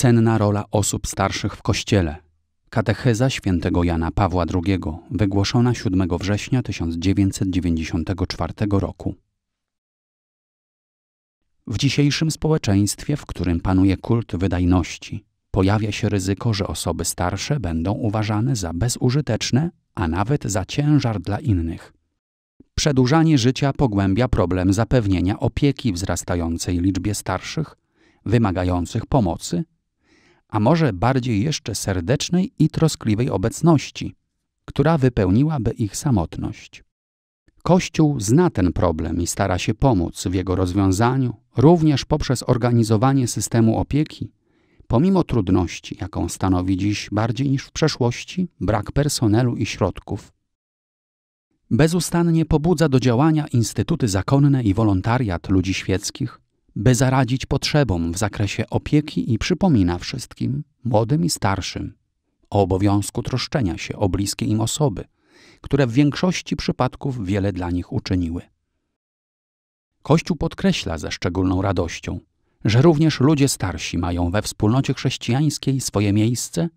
cenna rola osób starszych w Kościele. Katecheza świętego Jana Pawła II, wygłoszona 7 września 1994 roku. W dzisiejszym społeczeństwie, w którym panuje kult wydajności, pojawia się ryzyko, że osoby starsze będą uważane za bezużyteczne, a nawet za ciężar dla innych. Przedłużanie życia pogłębia problem zapewnienia opieki wzrastającej liczbie starszych, wymagających pomocy a może bardziej jeszcze serdecznej i troskliwej obecności, która wypełniłaby ich samotność. Kościół zna ten problem i stara się pomóc w jego rozwiązaniu, również poprzez organizowanie systemu opieki. Pomimo trudności, jaką stanowi dziś bardziej niż w przeszłości brak personelu i środków, bezustannie pobudza do działania instytuty zakonne i wolontariat ludzi świeckich, by zaradzić potrzebom w zakresie opieki i przypomina wszystkim, młodym i starszym, o obowiązku troszczenia się o bliskie im osoby, które w większości przypadków wiele dla nich uczyniły. Kościół podkreśla ze szczególną radością, że również ludzie starsi mają we wspólnocie chrześcijańskiej swoje miejsce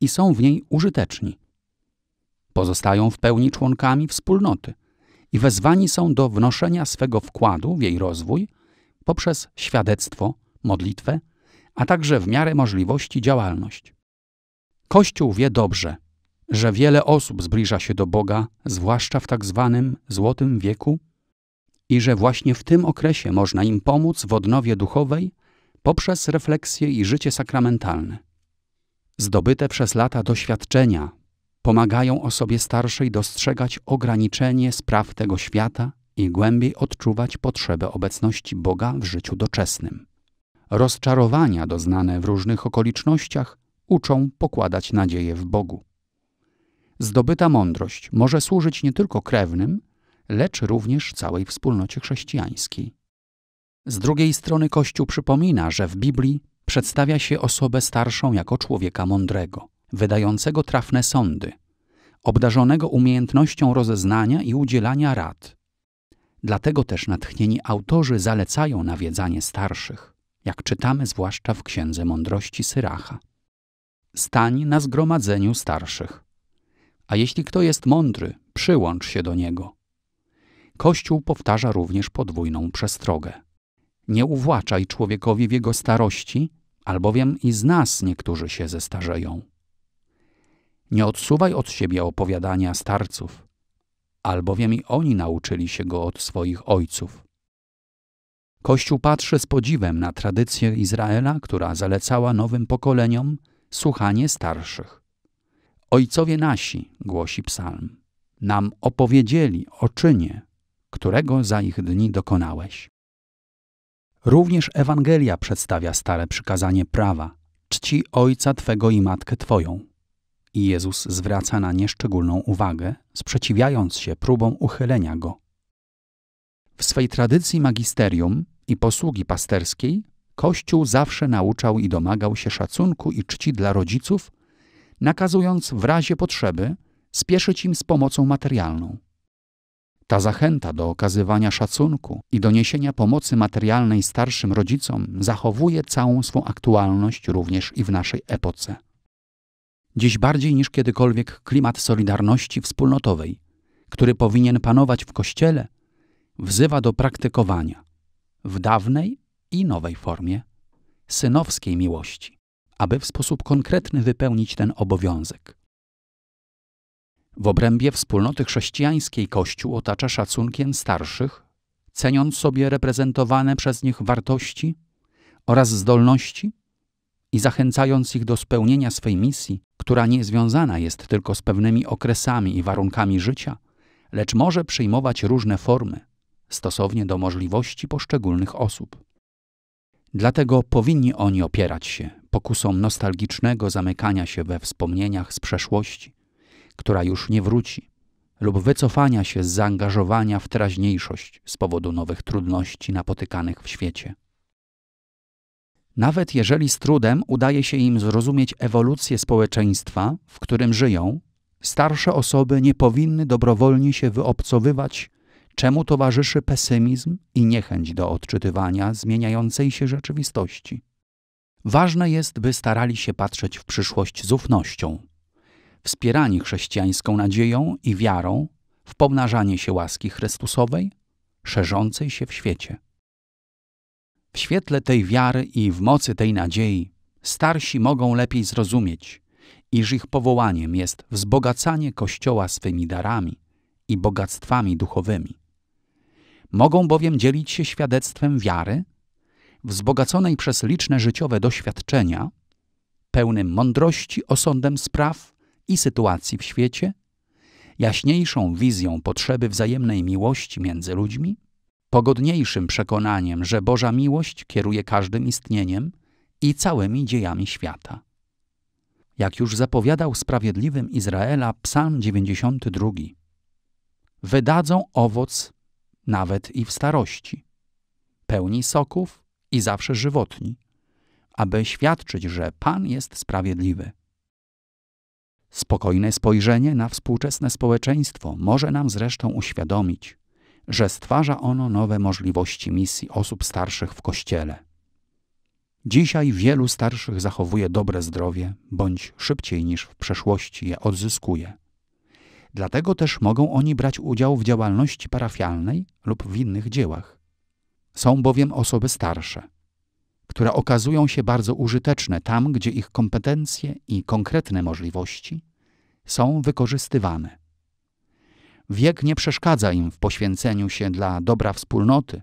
i są w niej użyteczni. Pozostają w pełni członkami wspólnoty i wezwani są do wnoszenia swego wkładu w jej rozwój – poprzez świadectwo, modlitwę, a także w miarę możliwości działalność. Kościół wie dobrze, że wiele osób zbliża się do Boga, zwłaszcza w tak zwanym złotym wieku, i że właśnie w tym okresie można im pomóc w odnowie duchowej poprzez refleksję i życie sakramentalne. Zdobyte przez lata doświadczenia pomagają osobie starszej dostrzegać ograniczenie spraw tego świata i głębiej odczuwać potrzebę obecności Boga w życiu doczesnym. Rozczarowania doznane w różnych okolicznościach uczą pokładać nadzieję w Bogu. Zdobyta mądrość może służyć nie tylko krewnym, lecz również całej wspólnocie chrześcijańskiej. Z drugiej strony Kościół przypomina, że w Biblii przedstawia się osobę starszą jako człowieka mądrego, wydającego trafne sądy, obdarzonego umiejętnością rozeznania i udzielania rad, Dlatego też natchnieni autorzy zalecają nawiedzanie starszych, jak czytamy zwłaszcza w Księdze Mądrości Syracha. Stań na zgromadzeniu starszych. A jeśli kto jest mądry, przyłącz się do niego. Kościół powtarza również podwójną przestrogę. Nie uwłaczaj człowiekowi w jego starości, albowiem i z nas niektórzy się zestarzeją. Nie odsuwaj od siebie opowiadania starców, albowiem i oni nauczyli się go od swoich ojców. Kościół patrzy z podziwem na tradycję Izraela, która zalecała nowym pokoleniom słuchanie starszych. Ojcowie nasi, głosi psalm, nam opowiedzieli o czynie, którego za ich dni dokonałeś. Również Ewangelia przedstawia stare przykazanie prawa: czci ojca twego i matkę twoją i Jezus zwraca na nie szczególną uwagę, sprzeciwiając się próbom uchylenia go. W swej tradycji magisterium i posługi pasterskiej Kościół zawsze nauczał i domagał się szacunku i czci dla rodziców, nakazując w razie potrzeby spieszyć im z pomocą materialną. Ta zachęta do okazywania szacunku i doniesienia pomocy materialnej starszym rodzicom zachowuje całą swą aktualność również i w naszej epoce. Dziś bardziej niż kiedykolwiek klimat solidarności wspólnotowej, który powinien panować w Kościele, wzywa do praktykowania w dawnej i nowej formie synowskiej miłości, aby w sposób konkretny wypełnić ten obowiązek. W obrębie wspólnoty chrześcijańskiej Kościół otacza szacunkiem starszych, ceniąc sobie reprezentowane przez nich wartości oraz zdolności i zachęcając ich do spełnienia swej misji, która nie związana jest tylko z pewnymi okresami i warunkami życia, lecz może przyjmować różne formy, stosownie do możliwości poszczególnych osób. Dlatego powinni oni opierać się pokusom nostalgicznego zamykania się we wspomnieniach z przeszłości, która już nie wróci, lub wycofania się z zaangażowania w teraźniejszość z powodu nowych trudności napotykanych w świecie. Nawet jeżeli z trudem udaje się im zrozumieć ewolucję społeczeństwa, w którym żyją, starsze osoby nie powinny dobrowolnie się wyobcowywać, czemu towarzyszy pesymizm i niechęć do odczytywania zmieniającej się rzeczywistości. Ważne jest, by starali się patrzeć w przyszłość z ufnością, wspierani chrześcijańską nadzieją i wiarą w pomnażanie się łaski Chrystusowej, szerzącej się w świecie. W świetle tej wiary i w mocy tej nadziei starsi mogą lepiej zrozumieć, iż ich powołaniem jest wzbogacanie Kościoła swymi darami i bogactwami duchowymi. Mogą bowiem dzielić się świadectwem wiary, wzbogaconej przez liczne życiowe doświadczenia, pełnym mądrości osądem spraw i sytuacji w świecie, jaśniejszą wizją potrzeby wzajemnej miłości między ludźmi, pogodniejszym przekonaniem, że Boża miłość kieruje każdym istnieniem i całymi dziejami świata. Jak już zapowiadał sprawiedliwym Izraela Psalm 92. Wydadzą owoc nawet i w starości, pełni soków i zawsze żywotni, aby świadczyć, że Pan jest sprawiedliwy. Spokojne spojrzenie na współczesne społeczeństwo może nam zresztą uświadomić, że stwarza ono nowe możliwości misji osób starszych w kościele. Dzisiaj wielu starszych zachowuje dobre zdrowie, bądź szybciej niż w przeszłości je odzyskuje. Dlatego też mogą oni brać udział w działalności parafialnej lub w innych dziełach. Są bowiem osoby starsze, które okazują się bardzo użyteczne tam, gdzie ich kompetencje i konkretne możliwości są wykorzystywane. Wiek nie przeszkadza im w poświęceniu się dla dobra wspólnoty,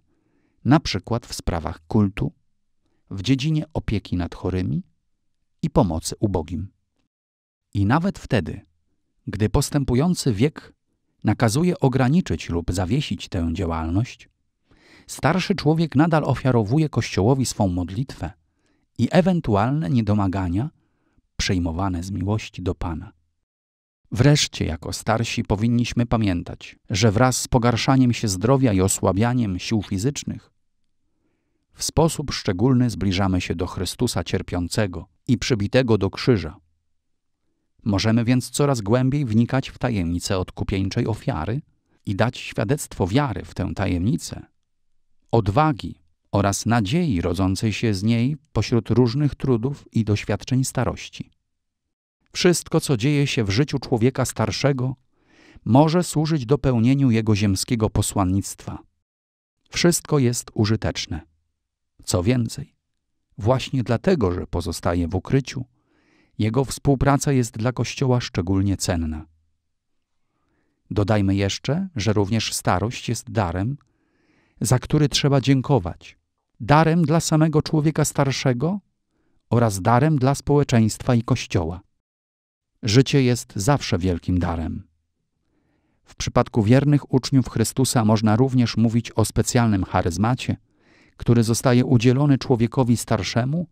na przykład w sprawach kultu, w dziedzinie opieki nad chorymi i pomocy ubogim. I nawet wtedy, gdy postępujący wiek nakazuje ograniczyć lub zawiesić tę działalność, starszy człowiek nadal ofiarowuje Kościołowi swą modlitwę i ewentualne niedomagania przyjmowane z miłości do Pana. Wreszcie, jako starsi, powinniśmy pamiętać, że wraz z pogarszaniem się zdrowia i osłabianiem sił fizycznych, w sposób szczególny zbliżamy się do Chrystusa cierpiącego i przybitego do krzyża. Możemy więc coraz głębiej wnikać w tajemnicę odkupieńczej ofiary i dać świadectwo wiary w tę tajemnicę, odwagi oraz nadziei rodzącej się z niej pośród różnych trudów i doświadczeń starości. Wszystko, co dzieje się w życiu człowieka starszego, może służyć dopełnieniu jego ziemskiego posłannictwa. Wszystko jest użyteczne. Co więcej, właśnie dlatego, że pozostaje w ukryciu, jego współpraca jest dla Kościoła szczególnie cenna. Dodajmy jeszcze, że również starość jest darem, za który trzeba dziękować. Darem dla samego człowieka starszego oraz darem dla społeczeństwa i Kościoła. Życie jest zawsze wielkim darem. W przypadku wiernych uczniów Chrystusa można również mówić o specjalnym charyzmacie, który zostaje udzielony człowiekowi starszemu,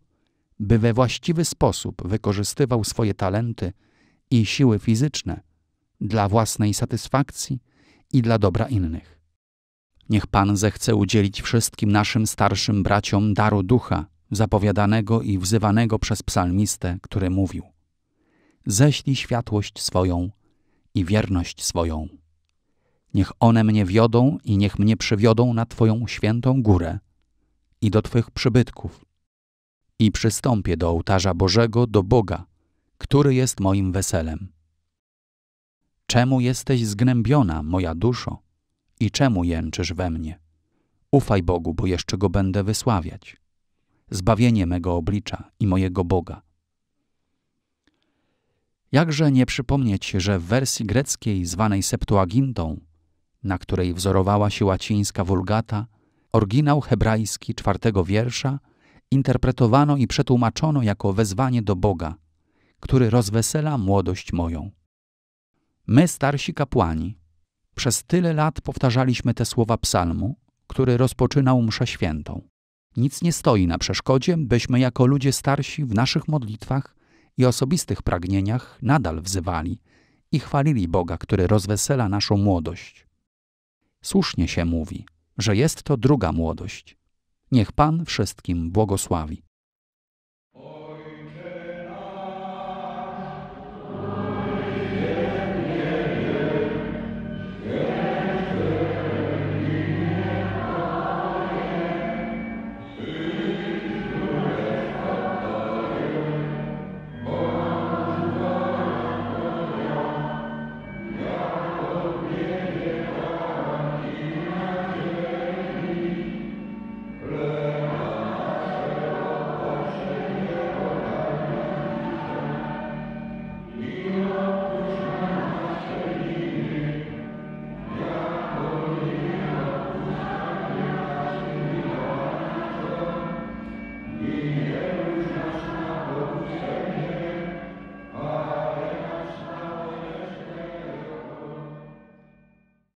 by we właściwy sposób wykorzystywał swoje talenty i siły fizyczne dla własnej satysfakcji i dla dobra innych. Niech Pan zechce udzielić wszystkim naszym starszym braciom daru ducha, zapowiadanego i wzywanego przez psalmistę, który mówił ześlij światłość swoją i wierność swoją. Niech one mnie wiodą i niech mnie przywiodą na Twoją świętą górę i do Twych przybytków. I przystąpię do ołtarza Bożego, do Boga, który jest moim weselem. Czemu jesteś zgnębiona, moja duszo, i czemu jęczysz we mnie? Ufaj Bogu, bo jeszcze go będę wysławiać. Zbawienie mego oblicza i mojego Boga Jakże nie przypomnieć, że w wersji greckiej zwanej Septuagintą, na której wzorowała się łacińska Vulgata, oryginał hebrajski czwartego wiersza interpretowano i przetłumaczono jako wezwanie do Boga, który rozwesela młodość moją. My, starsi kapłani, przez tyle lat powtarzaliśmy te słowa psalmu, który rozpoczynał mszę świętą. Nic nie stoi na przeszkodzie, byśmy jako ludzie starsi w naszych modlitwach i osobistych pragnieniach nadal wzywali i chwalili Boga, który rozwesela naszą młodość. Słusznie się mówi, że jest to druga młodość. Niech Pan wszystkim błogosławi.